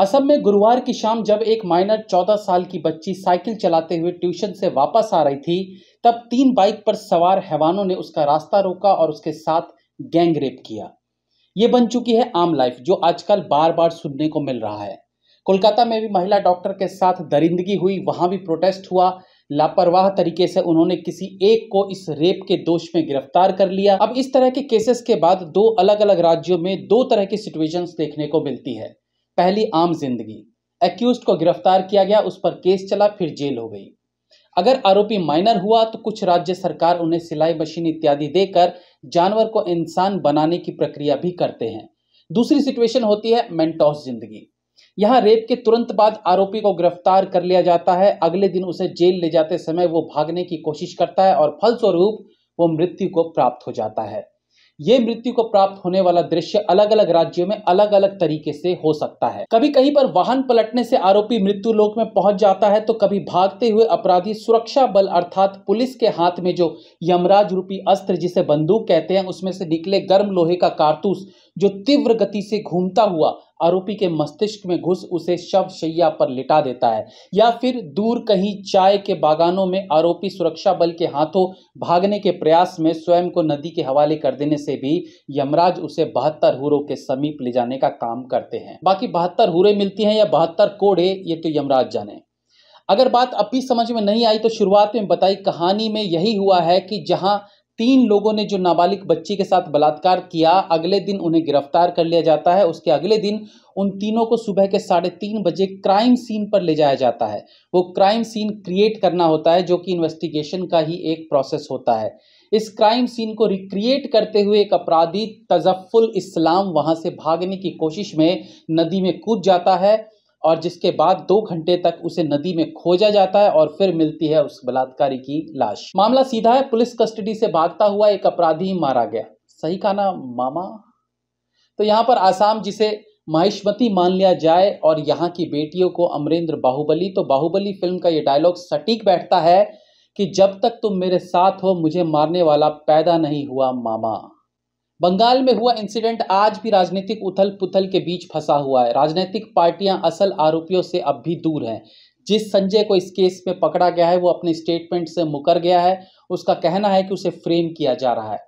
असम में गुरुवार की शाम जब एक माइनर 14 साल की बच्ची साइकिल चलाते हुए ट्यूशन से वापस आ रही थी तब तीन बाइक पर सवार हैवानों ने उसका रास्ता रोका और उसके साथ गैंग रेप किया ये बन चुकी है आम लाइफ जो आजकल बार बार सुनने को मिल रहा है कोलकाता में भी महिला डॉक्टर के साथ दरिंदगी हुई वहां भी प्रोटेस्ट हुआ लापरवाह तरीके से उन्होंने किसी एक को इस रेप के दोष में गिरफ्तार कर लिया अब इस तरह के केसेस के बाद दो अलग अलग राज्यों में दो तरह की सिचुएशंस देखने को मिलती है पहली आम जिंदगी एक्यूज को गिरफ्तार किया गया उस पर केस चला फिर जेल हो गई अगर आरोपी माइनर हुआ तो कुछ राज्य सरकार उन्हें सिलाई मशीन इत्यादि देकर जानवर को इंसान बनाने की प्रक्रिया भी करते हैं दूसरी सिचुएशन होती है मेंटोस जिंदगी यहाँ रेप के तुरंत बाद आरोपी को गिरफ्तार कर लिया जाता है अगले दिन उसे जेल ले जाते समय वो भागने की कोशिश करता है और फलस्वरूप वो मृत्यु को प्राप्त हो जाता है ये मृत्यु को प्राप्त होने वाला दृश्य अलग अलग राज्यों में अलग अलग तरीके से हो सकता है कभी कहीं पर वाहन पलटने से आरोपी मृत्यु लोक में पहुंच जाता है तो कभी भागते हुए अपराधी सुरक्षा बल अर्थात पुलिस के हाथ में जो यमराज रूपी अस्त्र जिसे बंदूक कहते हैं उसमें से निकले गर्म लोहे का कारतूस जो तीव्र गति से घूमता हुआ आरोपी के मस्तिष्क में घुस उसे शव शैया पर लिटा देता है या फिर दूर कहीं चाय के बागानों में आरोपी सुरक्षा बल के हाथों भागने के प्रयास में स्वयं को नदी के हवाले कर देने से भी यमराज उसे बहत्तर हुरों के समीप ले जाने का काम करते हैं बाकी बहत्तर हुरे मिलती हैं या बहत्तर कोड़े ये तो यमराज जाने अगर बात अब भी समझ में नहीं आई तो शुरुआत में बताई कहानी में यही हुआ है कि जहां तीन लोगों ने जो नाबालिग बच्ची के साथ बलात्कार किया अगले दिन उन्हें गिरफ्तार कर लिया जाता है उसके अगले दिन उन तीनों को सुबह के साढ़े तीन बजे क्राइम सीन पर ले जाया जाता है वो क्राइम सीन क्रिएट करना होता है जो कि इन्वेस्टिगेशन का ही एक प्रोसेस होता है इस क्राइम सीन को रिक्रिएट करते हुए एक अपराधी तजफ्फुल इस्लाम वहां से भागने की कोशिश में नदी में कूद जाता है और जिसके बाद दो घंटे तक उसे नदी में खोजा जाता है और फिर मिलती है उस बलात्कारी की लाश मामला सीधा है पुलिस कस्टडी से भागता हुआ एक अपराधी मारा गया सही का ना मामा तो यहाँ पर आसाम जिसे महिष्मती मान लिया जाए और यहाँ की बेटियों को अमरेंद्र बाहुबली तो बाहुबली फिल्म का ये डायलॉग सटीक बैठता है कि जब तक तुम मेरे साथ हो मुझे मारने वाला पैदा नहीं हुआ मामा बंगाल में हुआ इंसिडेंट आज भी राजनीतिक उथल पुथल के बीच फंसा हुआ है राजनीतिक पार्टियां असल आरोपियों से अब भी दूर हैं जिस संजय को इस केस में पकड़ा गया है वो अपने स्टेटमेंट से मुकर गया है उसका कहना है कि उसे फ्रेम किया जा रहा है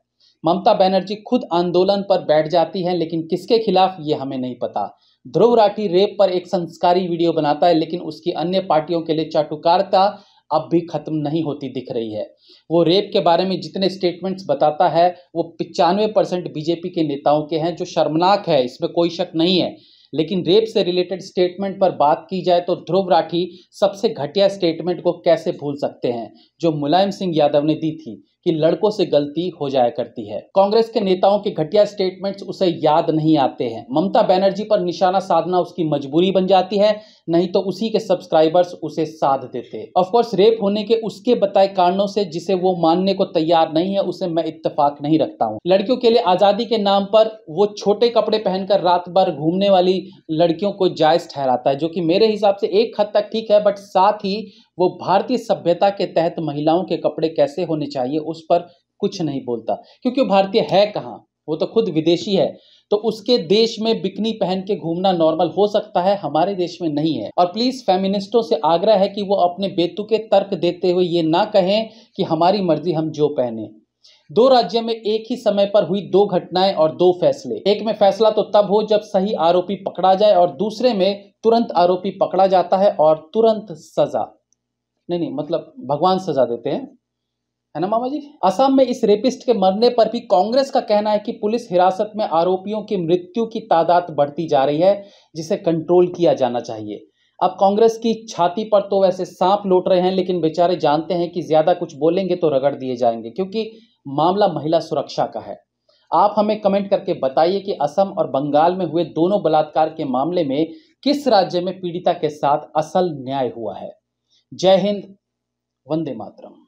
ममता बनर्जी खुद आंदोलन पर बैठ जाती हैं लेकिन किसके खिलाफ ये हमें नहीं पता ध्रुव राठी रेप पर एक संस्कारी वीडियो बनाता है लेकिन उसकी अन्य पार्टियों के लिए चाटुकारता अब भी ख़त्म नहीं होती दिख रही है वो रेप के बारे में जितने स्टेटमेंट्स बताता है वो पचानवे परसेंट बीजेपी के नेताओं के हैं जो शर्मनाक है इसमें कोई शक नहीं है लेकिन रेप से रिलेटेड स्टेटमेंट पर बात की जाए तो ध्रुव राठी सबसे घटिया स्टेटमेंट को कैसे भूल सकते हैं जो मुलायम सिंह यादव ने दी थी कि लड़कों से गलती हो जाया करती है कांग्रेस के नेताओं के घटिया स्टेटमेंट्स उसे याद नहीं आते हैं ममता बैनर्जी पर निशाना साधना उसकी मजबूरी बन जाती है नहीं तो उसी के सब्सक्राइबर्स उसे साथ देते ऑफकोर्स रेप होने के उसके बताए कारणों से जिसे वो मानने को तैयार नहीं है उसे मैं इतफाक नहीं रखता हूँ लड़कियों के लिए आजादी के नाम पर वो छोटे कपड़े पहनकर रात भर घूमने वाली लड़कियों को जायज ठहराता है जो कि मेरे हिसाब से एक हद तक ठीक है बट साथ ही वो भारतीय सभ्यता के तहत महिलाओं के कपड़े कैसे होने चाहिए उस पर कुछ नहीं बोलता क्योंकि भारतीय है कहाँ वो तो खुद विदेशी है तो उसके देश में बिकनी पहन के घूमना नॉर्मल हो सकता है हमारे देश में नहीं है और प्लीज फेमिनिस्टों से आग्रह है कि वो अपने बेतुके तर्क देते हुए ये ना कहें कि हमारी मर्जी हम जो पहने दो राज्य में एक ही समय पर हुई दो घटनाएं और दो फैसले एक में फैसला तो तब हो जब सही आरोपी पकड़ा जाए और दूसरे में तुरंत आरोपी पकड़ा जाता है और तुरंत सजा नहीं नहीं मतलब भगवान सजा देते हैं है ना मामा जी असम में इस रेपिस्ट के मरने पर भी कांग्रेस का कहना है कि पुलिस हिरासत में आरोपियों की मृत्यु की तादाद बढ़ती जा रही है जिसे कंट्रोल किया जाना चाहिए अब कांग्रेस की छाती पर तो वैसे सांप लौट रहे हैं लेकिन बेचारे जानते हैं कि ज्यादा कुछ बोलेंगे तो रगड़ दिए जाएंगे क्योंकि मामला महिला सुरक्षा का है आप हमें कमेंट करके बताइए कि असम और बंगाल में हुए दोनों बलात्कार के मामले में किस राज्य में पीड़िता के साथ असल न्याय हुआ है जय हिंद वंदे मातरम